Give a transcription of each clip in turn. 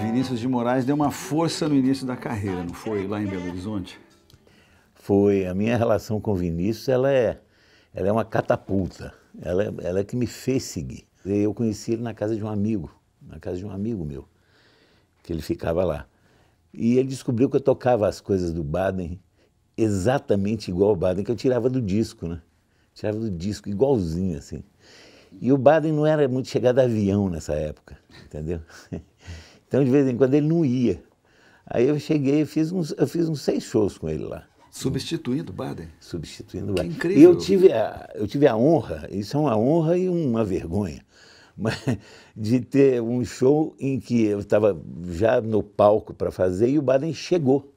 Vinícius de Moraes deu uma força no início da carreira, não foi? Lá em Belo Horizonte? Foi. A minha relação com Vinícius, ela é, ela é uma catapulta. Ela, é, ela é que me fez seguir. Eu conheci ele na casa de um amigo, na casa de um amigo meu, que ele ficava lá. E ele descobriu que eu tocava as coisas do Baden exatamente igual ao Baden, que eu tirava do disco, né? Tirava do disco, igualzinho, assim. E o Baden não era muito chegado a avião nessa época, entendeu? Então, de vez em quando, ele não ia. Aí eu cheguei, eu fiz uns, eu fiz uns seis shows com ele lá. Substituindo Baden? Substituindo Baden. Que incrível. E eu tive, a, eu tive a honra, isso é uma honra e uma vergonha, mas, de ter um show em que eu estava já no palco para fazer e o Baden chegou.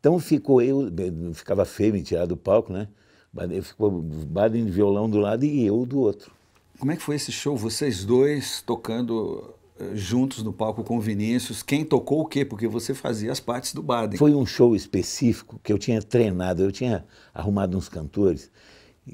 Então ficou eu, eh, ficava feio me tirar do palco, né? Baden, ficou Baden de violão do lado e eu do outro. Como é que foi esse show? Vocês dois tocando juntos no palco com o Vinícius, quem tocou o quê? Porque você fazia as partes do Baden. Foi um show específico que eu tinha treinado, eu tinha arrumado uns cantores,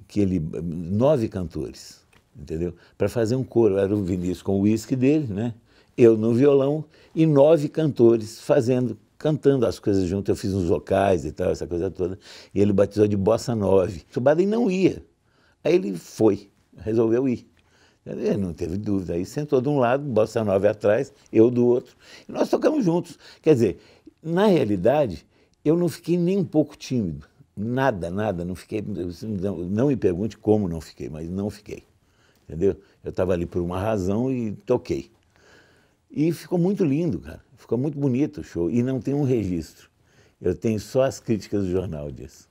que ele nove cantores, entendeu? Para fazer um coro, era o Vinícius com o uísque dele, né? Eu no violão e nove cantores fazendo cantando as coisas junto, eu fiz uns vocais e tal, essa coisa toda. E ele batizou de Bossa Nove. O Baden não ia. Aí ele foi, resolveu ir. Ele não teve dúvida. Aí sentou de um lado, Bossa Nova atrás, eu do outro. E nós tocamos juntos. Quer dizer, na realidade, eu não fiquei nem um pouco tímido. Nada, nada. Não fiquei. Não, não me pergunte como não fiquei, mas não fiquei. Entendeu? Eu estava ali por uma razão e toquei. E ficou muito lindo, cara. Ficou muito bonito o show. E não tem um registro. Eu tenho só as críticas do jornal disso.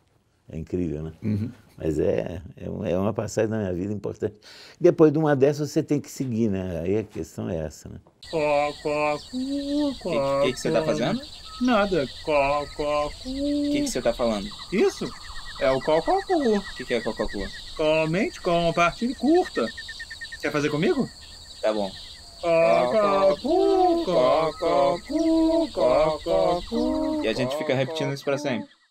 É incrível, né? Uhum. Mas é, é, é, uma passagem da minha vida importante. Depois de uma dessas, você tem que seguir, né? Aí a questão é essa, né? Có, có, cu, o que, que, que, você tá fazendo? Nada. Có, cu. O que, que você tá falando? Isso? É o có, cu. O que, que é có, có, cu? Comente, compartilhe, curta. Quer fazer comigo? Tá bom. Có, có, cu, có, E a gente fica repetindo isso para sempre.